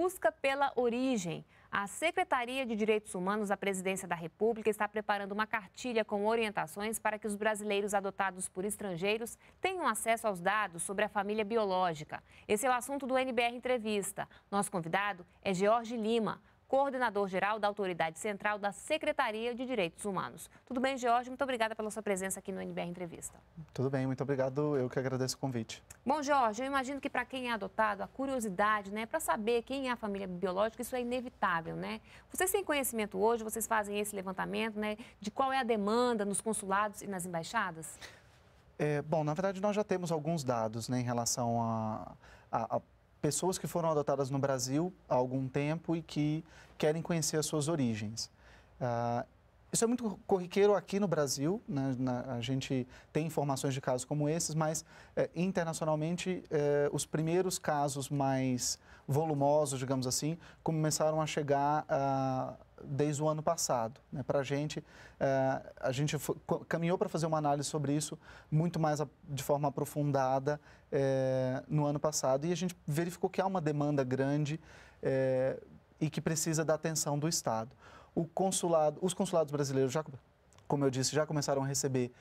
busca pela origem. A Secretaria de Direitos Humanos da Presidência da República está preparando uma cartilha com orientações para que os brasileiros adotados por estrangeiros tenham acesso aos dados sobre a família biológica. Esse é o assunto do NBR Entrevista. Nosso convidado é Jorge Lima, coordenador-geral da Autoridade Central da Secretaria de Direitos Humanos. Tudo bem, Jorge? Muito obrigada pela sua presença aqui no NBR Entrevista. Tudo bem, muito obrigado. Eu que agradeço o convite. Bom, Jorge, eu imagino que para quem é adotado, a curiosidade, né, para saber quem é a família biológica, isso é inevitável, né? Vocês têm conhecimento hoje, vocês fazem esse levantamento, né, de qual é a demanda nos consulados e nas embaixadas? É, bom, na verdade, nós já temos alguns dados né, em relação a, a, a pessoas que foram adotadas no Brasil há algum tempo e que querem conhecer as suas origens. Ah, isso é muito corriqueiro aqui no Brasil, né? Na, a gente tem informações de casos como esses, mas eh, internacionalmente eh, os primeiros casos mais volumosos, digamos assim, começaram a chegar ah, desde o ano passado. Né? Para eh, a gente, a gente caminhou para fazer uma análise sobre isso muito mais de forma aprofundada eh, no ano passado e a gente verificou que há uma demanda grande eh, e que precisa da atenção do Estado. O consulado, os consulados brasileiros já como eu disse, já começaram a receber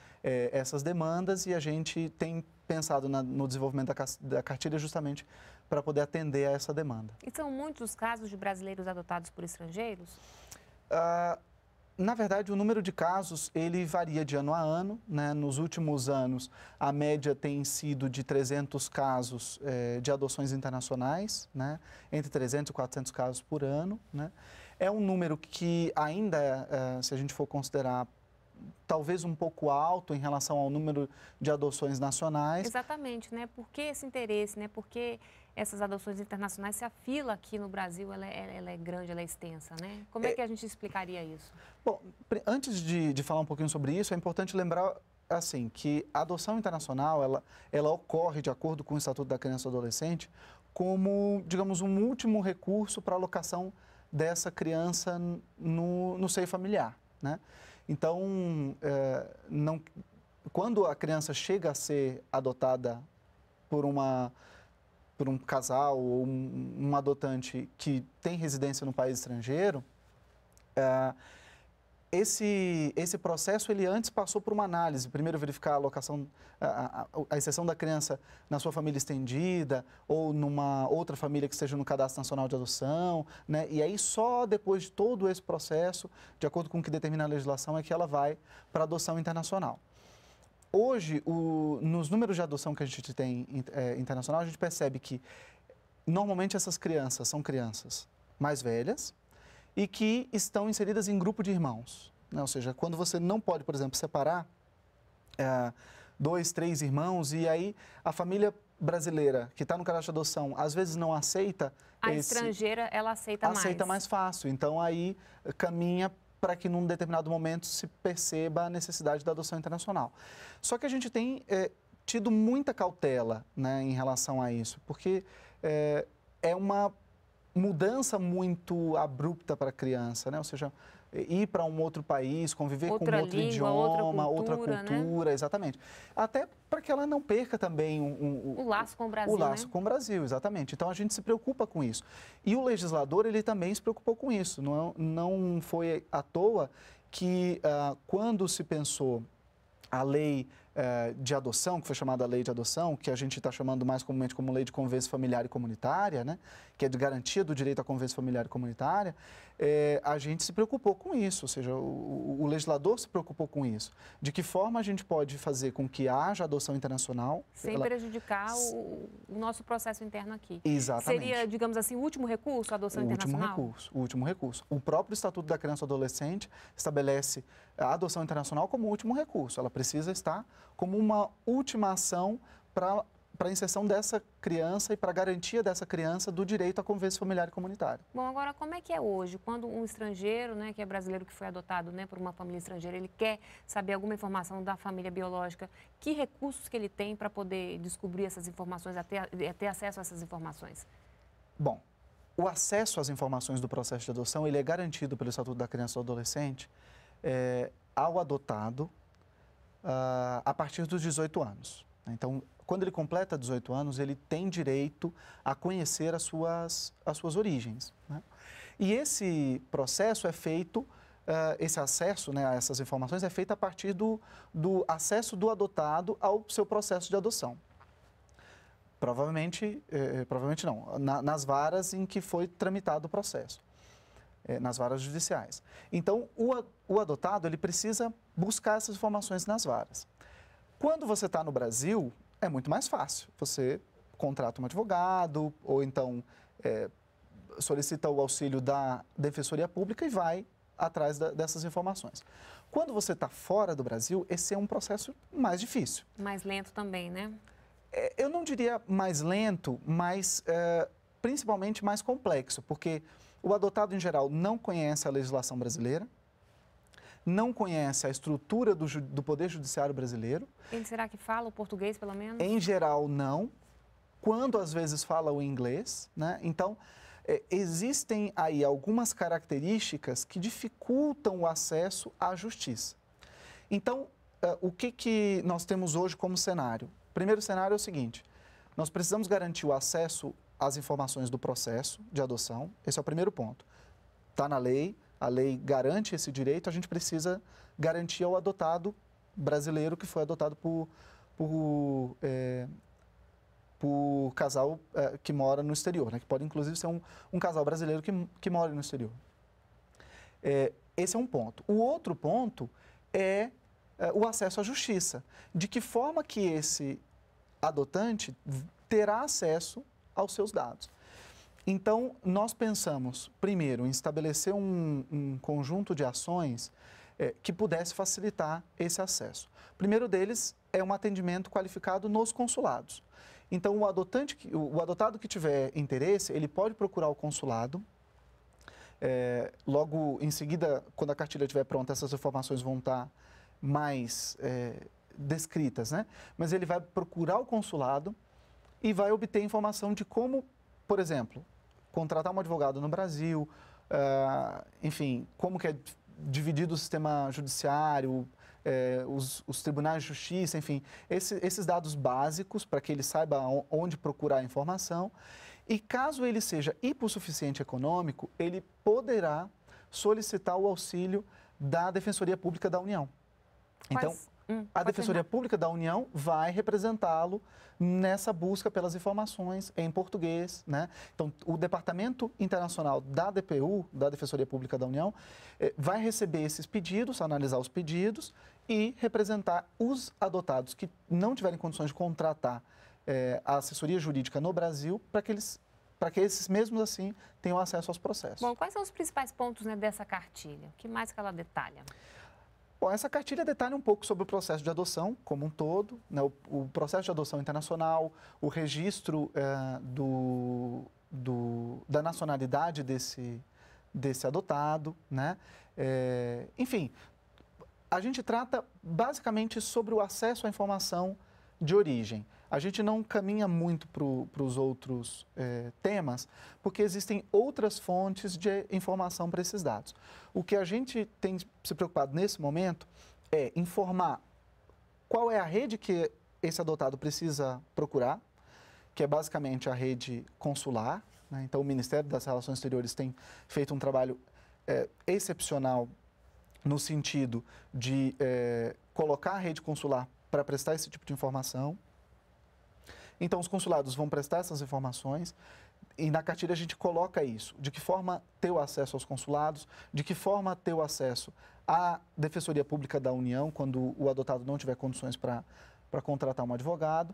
essas demandas e a gente tem pensado na, no desenvolvimento da, da cartilha justamente para poder atender a essa demanda. E são muitos os casos de brasileiros adotados por estrangeiros? Ah, na verdade, o número de casos ele varia de ano a ano. Né? Nos últimos anos, a média tem sido de 300 casos eh, de adoções internacionais, né? entre 300 e 400 casos por ano. Né? É um número que ainda, eh, se a gente for considerar talvez um pouco alto em relação ao número de adoções nacionais. Exatamente, né? Por que esse interesse, né? Por que essas adoções internacionais, se a fila aqui no Brasil ela é, ela é grande, ela é extensa, né? Como é, é que a gente explicaria isso? Bom, antes de, de falar um pouquinho sobre isso, é importante lembrar assim que a adoção internacional ela, ela ocorre de acordo com o Estatuto da Criança e Adolescente como, digamos, um último recurso para a alocação dessa criança no, no seio familiar, né? Então, é, não, quando a criança chega a ser adotada por uma por um casal ou um, um adotante que tem residência no país estrangeiro, é, esse, esse processo, ele antes passou por uma análise. Primeiro, verificar a locação, a, a, a exceção da criança na sua família estendida ou numa outra família que esteja no Cadastro Nacional de Adoção, né? E aí, só depois de todo esse processo, de acordo com o que determina a legislação, é que ela vai para adoção internacional. Hoje, o, nos números de adoção que a gente tem é, internacional, a gente percebe que normalmente essas crianças são crianças mais velhas, e que estão inseridas em grupo de irmãos. Né? Ou seja, quando você não pode, por exemplo, separar é, dois, três irmãos e aí a família brasileira que está no cadastro de adoção às vezes não aceita. A esse... estrangeira ela aceita, mais. Aceita mais fácil. Então aí caminha para que num determinado momento se perceba a necessidade da adoção internacional. Só que a gente tem é, tido muita cautela né, em relação a isso, porque é, é uma mudança muito abrupta para a criança, né? Ou seja, ir para um outro país, conviver outra com outro língua, idioma, outra cultura, outra né? cultura né? exatamente. Até para que ela não perca também um, um, o laço com o Brasil. O laço né? com o Brasil, exatamente. Então a gente se preocupa com isso. E o legislador ele também se preocupou com isso. Não, não foi à toa que uh, quando se pensou a lei é, de adoção, que foi chamada lei de adoção, que a gente está chamando mais comumente como lei de convivência familiar e comunitária, né? que é de garantia do direito à convivência familiar e comunitária, é, a gente se preocupou com isso, ou seja, o, o, legislador se preocupou com isso. De que forma a gente pode fazer com que haja adoção internacional? Sem ela... prejudicar o, o, nosso processo interno aqui. Exatamente. Seria, digamos assim, o último recurso a adoção o internacional? Último recurso, o último recurso. O próprio Estatuto da Criança e Adolescente estabelece a adoção internacional como último recurso. Ela precisa estar como uma última ação para para a inserção dessa criança e para a garantia dessa criança do direito à convivência familiar e comunitária. Bom, agora como é que é hoje? Quando um estrangeiro, né, que é brasileiro que foi adotado, né, por uma família estrangeira, ele quer saber alguma informação da família biológica, que recursos que ele tem para poder descobrir essas informações, até é, ter acesso a essas informações? Bom, o acesso às informações do processo de adoção ele é garantido pelo Estatuto da Criança e do Adolescente é, ao adotado uh, a partir dos 18 anos. Né? Então, quando ele completa 18 anos, ele tem direito a conhecer as suas, as suas origens. Né? E esse processo é feito, uh, esse acesso né, a essas informações é feito a partir do, do acesso do adotado ao seu processo de adoção. Provavelmente, eh, eh provavelmente não, na, nas varas em que foi tramitado o processo, eh, nas varas judiciais. Então, o, o adotado ele precisa buscar essas informações nas varas. Quando você está no Brasil, é muito mais fácil. Você contrata um advogado ou então é, solicita o auxílio da Defensoria Pública e vai atrás da, dessas informações. Quando você está fora do Brasil, esse é um processo mais difícil. Mais lento também, né? É, eu não diria mais lento, mas é, principalmente mais complexo, porque o adotado em geral não conhece a legislação brasileira, não conhece a estrutura do, do Poder Judiciário brasileiro. Ele será que fala o português, pelo menos? Em geral, não. Quando às vezes fala o inglês, né? Então, é, existem aí algumas características que dificultam o acesso à justiça. Então, é, o que, que nós temos hoje como cenário? Primeiro cenário é o seguinte: nós precisamos garantir o acesso às informações do processo de adoção. Esse é o primeiro ponto. Está na lei, a lei garante esse direito, a gente precisa garantir ao adotado brasileiro que foi adotado por, por, é, por casal é, que mora no exterior, né? que pode inclusive ser um, um casal brasileiro que, que mora no exterior. É, esse é um ponto. O outro ponto é, é o acesso à justiça. De que forma que esse adotante terá acesso aos seus dados. Então, nós pensamos, primeiro, em estabelecer um, um conjunto de ações é, que pudesse facilitar esse acesso. O primeiro deles é um atendimento qualificado nos consulados. Então, o, adotante, o adotado que tiver interesse, ele pode procurar o consulado. É, logo em seguida, quando a cartilha estiver pronta, essas informações vão estar mais é, descritas, né? Mas ele vai procurar o consulado e vai obter informação de como por exemplo, contratar um advogado no Brasil, uh, enfim, como que é dividido o sistema judiciário, eh, os, os, tribunais de justiça, enfim, esse, esses dados básicos para que ele saiba onde procurar a informação. E caso ele seja hipossuficiente econômico, ele poderá solicitar o auxílio da Defensoria Pública da União. então, Hum, a Defensoria terminar. Pública da União vai representá-lo nessa busca pelas informações em português, né? Então, o Departamento Internacional da DPU, da Defensoria Pública da União, eh, vai receber esses pedidos, analisar os pedidos e representar os adotados que não tiverem condições de contratar é, a assessoria jurídica no Brasil para que eles para que esses mesmos assim tenham acesso aos processos. Bom, quais são os principais pontos né, dessa cartilha? O que mais que ela detalha? Bom, essa cartilha detalha um pouco sobre o processo de adoção como um todo, né, o, o, processo de adoção internacional, o registro eh, do, do, da nacionalidade desse, desse adotado, né? É, enfim, a gente trata basicamente sobre o acesso à informação de origem a gente não caminha muito para os outros é, temas, porque existem outras fontes de informação para esses dados. O que a gente tem se preocupado nesse momento é informar qual é a rede que esse adotado precisa procurar, que é basicamente a rede consular. Né? Então, o Ministério das Relações Exteriores tem feito um trabalho é, excepcional no sentido de é, colocar a rede consular para prestar esse tipo de informação. Então, os consulados vão prestar essas informações e na cartilha a gente coloca isso. De que forma ter o acesso aos consulados, de que forma ter o acesso à Defensoria Pública da União, quando o adotado não tiver condições para contratar um advogado.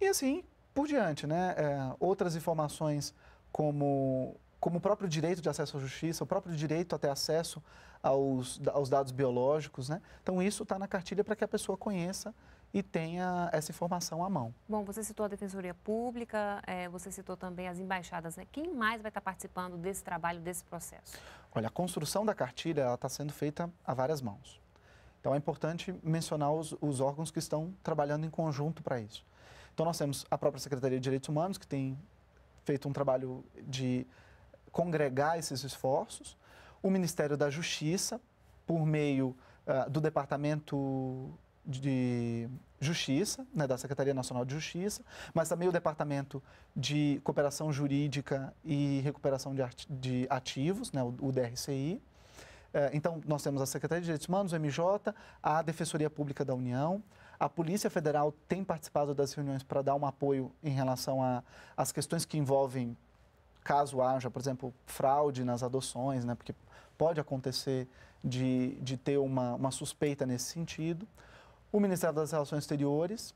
E assim por diante, né? É, outras informações como, como o próprio direito de acesso à justiça, o próprio direito a ter acesso aos, aos dados biológicos, né? Então, isso está na cartilha para que a pessoa conheça e tenha essa informação à mão. Bom, você citou a Defensoria Pública, é, você citou também as embaixadas. Né? Quem mais vai estar participando desse trabalho, desse processo? Olha, a construção da cartilha está sendo feita a várias mãos. Então é importante mencionar os, os órgãos que estão trabalhando em conjunto para isso. Então nós temos a própria Secretaria de Direitos Humanos, que tem feito um trabalho de congregar esses esforços, o Ministério da Justiça, por meio uh, do Departamento de Justiça, né, da Secretaria Nacional de Justiça, mas também o Departamento de Cooperação Jurídica e Recuperação de, Ativos, né, o, DRCI. É, então, nós temos a Secretaria de Direitos Humanos, o MJ, a Defensoria Pública da União, a Polícia Federal tem participado das reuniões para dar um apoio em relação às questões que envolvem, caso haja, por exemplo, fraude nas adoções, né, porque pode acontecer de, de ter uma, uma suspeita nesse sentido. O Ministério das Relações Exteriores,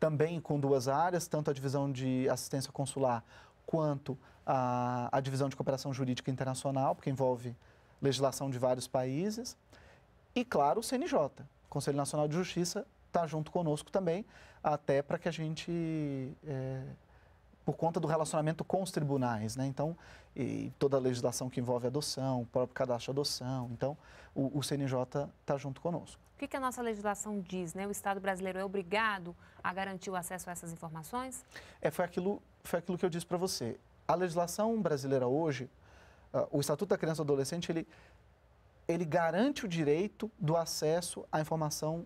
também com duas áreas, tanto a divisão de assistência consular quanto a, a divisão de cooperação jurídica internacional, porque envolve legislação de vários países. E, claro, o CNJ, Conselho Nacional de Justiça, está junto conosco também, até para que a gente. É, por conta do relacionamento com os tribunais, né? Então, toda a legislação que envolve adoção, o próprio cadastro de adoção. Então, o, o CNJ está junto conosco. O que, que a nossa legislação diz? Né? O Estado brasileiro é obrigado a garantir o acesso a essas informações? É, foi, aquilo, foi aquilo que eu disse para você. A legislação brasileira hoje, uh, o Estatuto da Criança e Adolescente, ele, ele garante o direito do acesso à informação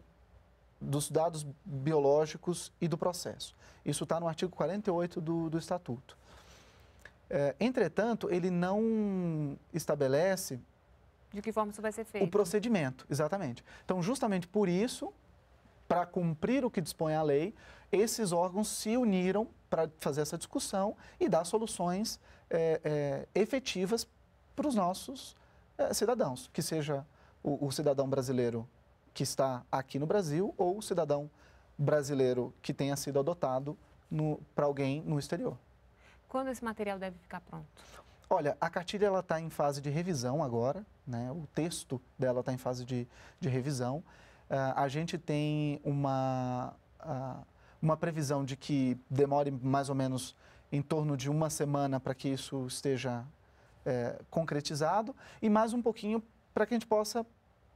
dos dados biológicos e do processo. Isso está no artigo 48 do, do Estatuto. É, entretanto, ele não estabelece de que forma isso vai ser feito. O procedimento, exatamente. Então, justamente por isso, para cumprir o que dispõe a lei, esses órgãos se uniram para fazer essa discussão e dar soluções é, é, efetivas para os nossos é, cidadãos, que seja o, o cidadão brasileiro que está aqui no Brasil ou o cidadão brasileiro que tenha sido adotado para alguém no exterior. Quando esse material deve ficar pronto? Olha, a cartilha ela está em fase de revisão agora, né? O texto dela está em fase de, de revisão. Uh, a gente tem uma uh, uma previsão de que demore mais ou menos em torno de uma semana para que isso esteja é, concretizado e mais um pouquinho para que a gente possa,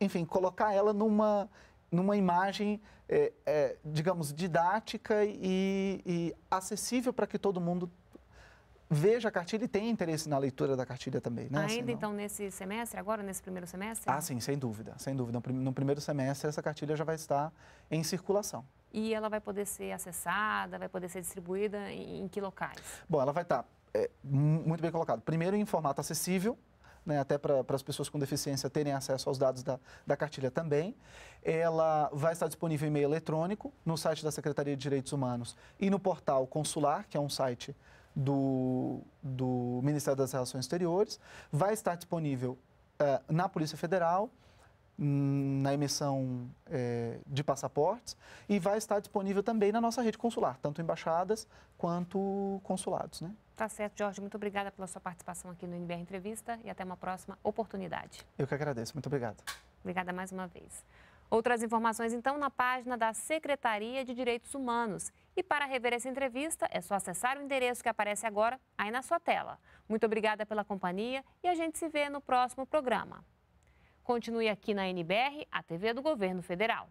enfim, colocar ela numa numa imagem, é, é, digamos, didática e, e acessível para que todo mundo veja a cartilha e tenha interesse na leitura da cartilha também. Né? Ainda assim, então nesse semestre, agora nesse primeiro semestre? Ah, sim, sem dúvida, sem dúvida. No primeiro semestre essa cartilha já vai estar em circulação. E ela vai poder ser acessada, vai poder ser distribuída em, em que locais? Bom, ela vai estar é, muito bem colocado. Primeiro em formato acessível, né, até para as pessoas com deficiência terem acesso aos dados da, da cartilha também. Ela vai estar disponível em e-mail eletrônico, no site da Secretaria de Direitos Humanos e no portal Consular, que é um site do, do Ministério das Relações Exteriores, vai estar disponível eh, na Polícia Federal, hum, na emissão eh, de passaportes e vai estar disponível também na nossa rede consular, tanto embaixadas quanto consulados. Né? Tá certo, Jorge. Muito obrigada pela sua participação aqui no NBR Entrevista e até uma próxima oportunidade. Eu que agradeço. Muito obrigado. Obrigada mais uma vez. Outras informações, então, na página da Secretaria de Direitos Humanos. E para rever essa entrevista, é só acessar o endereço que aparece agora aí na sua tela. Muito obrigada pela companhia e a gente se vê no próximo programa. Continue aqui na NBR, a TV do Governo Federal.